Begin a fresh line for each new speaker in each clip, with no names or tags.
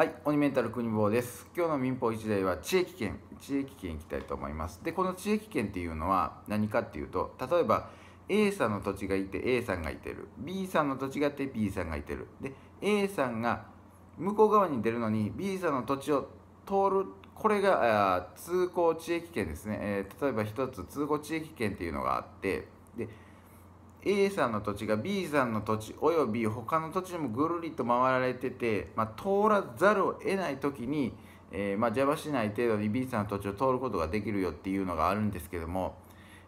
はい、オニメンタル国防です。今日の民法一例は地域圏、地域圏いきたいと思います。で、この地域圏っていうのは何かっていうと、例えば A さんの土地がいて A さんがいてる、B さんの土地があって B さんがいてる。で、A さんが向こう側に出るのに B さんの土地を通る、これが通行地域圏ですね。えー、例えば1つ通行地域圏っていうのがあって、で、A さんの土地が B さんの土地および他の土地にもぐるりと回られてて、まあ、通らざるを得ない時に、えー、まあ、Java 程度に B さんの土地を通ることができるよっていうのがあるんですけども、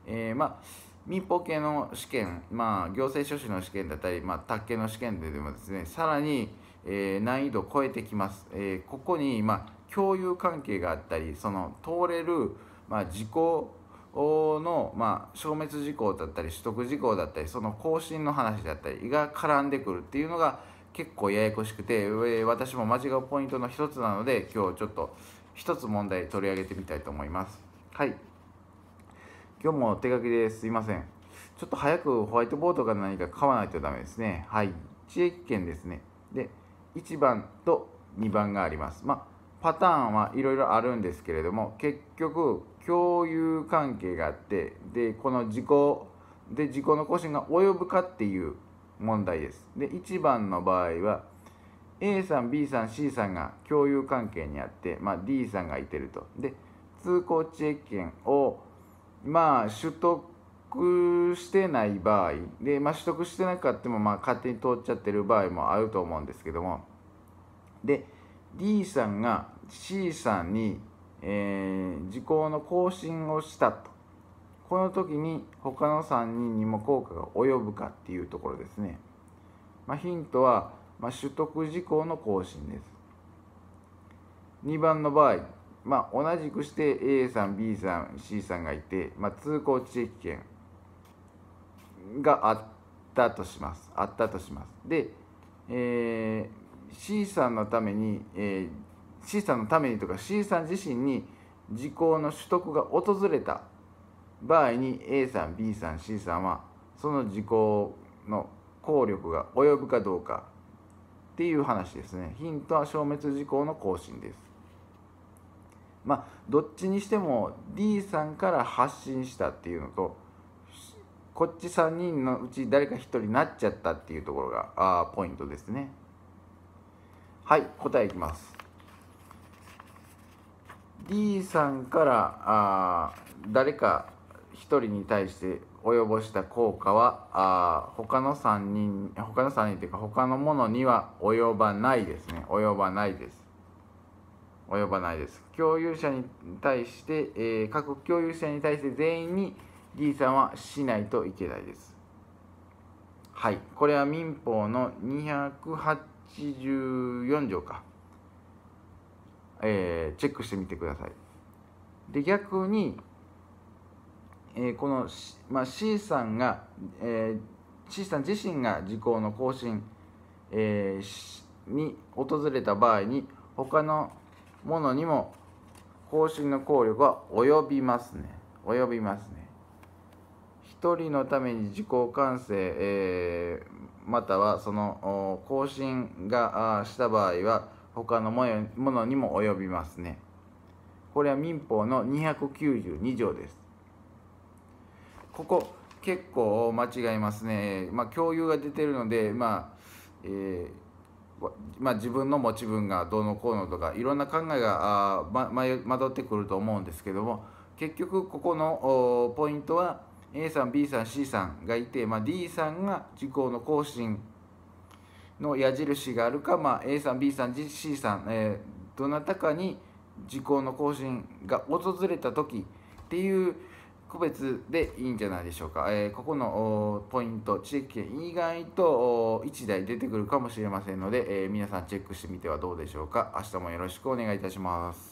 えー、まあ、民法系の試験、まあ、行政書士の試験だったり、まあ、宅系の試験でもですねさらに、えー、難易度を超えてきます、えここに、ま共有関係があったりその通れる、ま自己の、まあ、消滅事項だったり取得事項だったりその更新の話だったりが絡んでくるっていうのが結構ややこしくて私も間違うポイントの一つなので今日ちょっと一つ問題取り上げてみたいと思いますはい今日も手書きですいませんちょっと早くホワイトボードか何か買わないとダメですねはい知恵券ですねで1番と2番がありますまあパターンはいろいろあるんですけれども結局共有関係があってでこの自己で自己の個新が及ぶかっていう問題ですで1番の場合は A さん B さん C さんが共有関係にあって、まあ、D さんがいてるとで通行地域券をまあ取得してない場合で、まあ、取得してなかったもまあ勝手に通っちゃってる場合もあると思うんですけどもで D さんが C さんに、えー、時効の更新をしたとこの時に他の3人にも効果が及ぶかっていうところですね、まあ、ヒントは、まあ、取得時効の更新です2番の場合、まあ、同じくして A さん B さん C さんがいて、まあ、通行地域権があったとしますあったとしますで、えー C さんのために、えー、C さんのためにとか C さん自身に時効の取得が訪れた場合に A さん B さん C さんはその時効の効力が及ぶかどうかっていう話ですねヒントは消滅時効の更新ですまあどっちにしても D さんから発信したっていうのとこっち3人のうち誰か1人なっちゃったっていうところがあポイントですね。はい答えいきます D さんからあ誰か1人に対して及ぼした効果はあ他の3人他の3人というか他のものには及ばないですね及ばないです及ばないです共有者に対して、えー、各共有者に対して全員に D さんはしないといけないですはいこれは民法の208 84条か、えー、チェックしてみてください。で逆に、えー、この、まあ、C さんが、えー、C さん自身が時効の更新、えー、に訪れた場合に他のものにも更新の効力は及びますね。及びますね。一人のために自己完成、えー、またはその更新がした場合は他のものにも及びますねこれは民法の292条ですここ結構間違いますねまあ共有が出てるのでまあえーまあ、自分の持ち分がどうのこうのとかいろんな考えがあ、ま、ま、惑ってくると思うんですけども結局ここのポイントは A さん B さん C さんがいて、まあ、D さんが事講の更新の矢印があるか、まあ、A さん B さん C さん、えー、どなたかに時効の更新が訪れた時っていう区別でいいんじゃないでしょうか、えー、ここのポイント地域圏意外と1台出てくるかもしれませんので、えー、皆さんチェックしてみてはどうでしょうか明日もよろしくお願いいたします